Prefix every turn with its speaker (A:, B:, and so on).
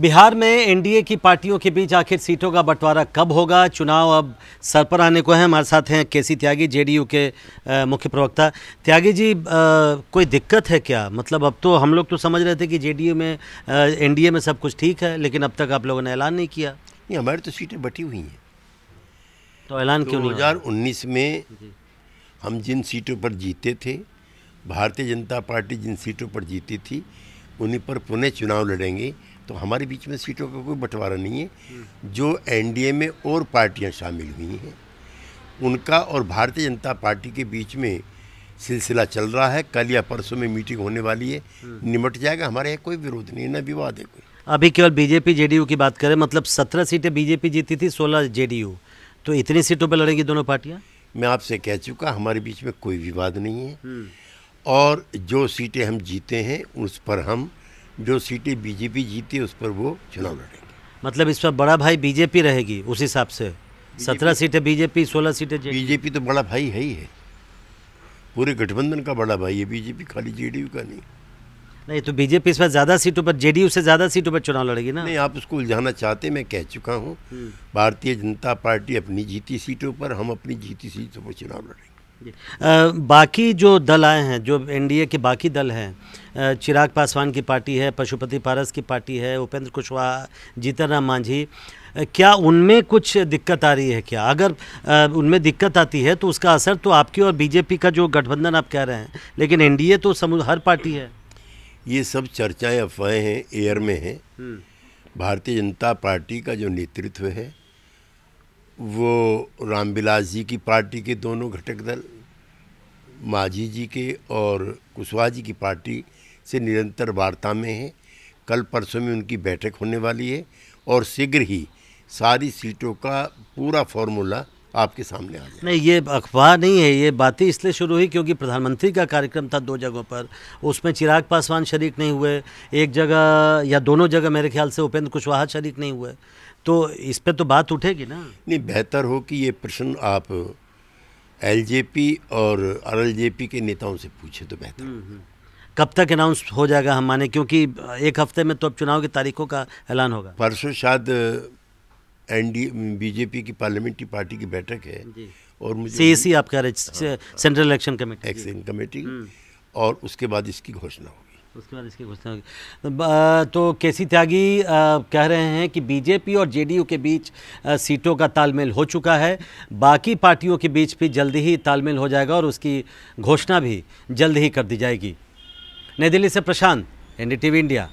A: बिहार में एनडीए की पार्टियों के बीच आखिर सीटों का बंटवारा कब होगा चुनाव अब सर पर आने को है हमारे साथ हैं के सी त्यागी जेडीयू के मुख्य प्रवक्ता त्यागी जी आ, कोई दिक्कत है क्या मतलब अब तो हम लोग तो समझ रहे थे कि जेडीयू में एनडीए में सब कुछ ठीक है लेकिन अब तक आप लोगों ने ऐलान नहीं किया नहीं हमारी तो सीटें बटी हुई हैं
B: तो ऐलान क्यों दो हज़ार उन्नीस में हम जिन सीटों पर जीते थे भारतीय जनता पार्टी जिन सीटों पर जीती थी उन्हीं पर पुनः चुनाव लड़ेंगे तो हमारे बीच में सीटों का कोई बंटवारा नहीं है जो एनडीए में और पार्टियां शामिल हुई हैं उनका और भारतीय जनता पार्टी के बीच में सिलसिला चल रहा है कल या परसों में मीटिंग होने वाली है निमट जाएगा हमारे यहाँ कोई विरोध नहीं है ना विवाद है कोई अभी केवल बीजेपी जेडीयू की बात करें मतलब सत्रह सीटें बीजेपी जीती थी सोलह जेडीयू तो इतनी सीटों पर लड़ेंगी दोनों पार्टियाँ मैं आपसे कह चुका हमारे बीच में कोई विवाद नहीं है हम्म। और जो सीटें हम जीते हैं उस पर हम जो सीटें बीजेपी जीती उस पर वो चुनाव लड़ेंगे मतलब इस पर बड़ा भाई बीजेपी रहेगी उस हिसाब से सत्रह सीटें बीजेपी सोलह सीटें बीजेपी तो बड़ा भाई है ही है पूरे गठबंधन का बड़ा भाई है बीजेपी खाली जेडीयू का नहीं नहीं तो बीजेपी इस बार ज़्यादा सीटों पर जेडीयू से ज़्यादा सीटों पर चुनाव लड़ेगी ना नहीं आप उसको उलझाना चाहते मैं कह चुका हूँ हम्म। भारतीय जनता पार्टी अपनी जीती सीटों पर हम अपनी जीती सीटों पर चुनाव लड़ेंगे बाकी जो दल आए हैं जो
A: एनडीए के बाकी दल हैं चिराग पासवान की पार्टी है पशुपति पारस की पार्टी है उपेंद्र कुशवाहा जीतन राम मांझी क्या उनमें कुछ दिक्कत आ रही है क्या अगर उनमें दिक्कत आती है तो उसका असर तो आपकी और बीजेपी का जो गठबंधन आप कह रहे हैं लेकिन
B: एनडीए तो समूह हर पार्टी है ये सब चर्चाएं अफवाहें हैं एयर में हैं हम्म। भारतीय जनता पार्टी का जो नेतृत्व है वो रामविलास जी की पार्टी के दोनों घटक दल माझी जी के और कुशवाहा जी की पार्टी से निरंतर वार्ता में हैं कल परसों में उनकी बैठक होने वाली है और शीघ्र ही सारी सीटों का पूरा फॉर्मूला आपके सामने आ
A: नहीं ये अखबार नहीं है ये बातें इसलिए शुरू हुई क्योंकि प्रधानमंत्री का कार्यक्रम था दो जगहों पर उसमें चिराग पासवान शरीक नहीं हुए एक जगह या दोनों जगह मेरे ख्याल से उपेंद्र कुशवाहा शरीक नहीं हुए तो इस पर तो बात उठेगी ना नहीं
B: बेहतर हो कि ये प्रश्न आप एल और आर के नेताओं से पूछे तो बेहतर हम्म, हम्म।
A: कब तक अनाउंस हो जाएगा हम माने क्योंकि एक हफ्ते में तो अब चुनाव की तारीखों का
B: ऐलान होगा परसों शायद एनडी बीजेपी की पार्लियामेंट्री पार्टी की बैठक है और मुझे सीएसी हैं central election committee action committee और उसके बाद इसकी घोषणा होगी
A: उसके बाद इसकी घोषणा
B: होगी तो केसी त्यागी
A: कह रहे हैं कि बीजेपी और जेडीयू के बीच सीटों का तालमेल हो चुका है बाकी पार्टियों के बीच भी जल्दी ही तालमेल हो जाएगा और उसकी घोषणा भी जल्द ही कर दी जाएगी नई दिल्ली से प्रशांत एन इंडिया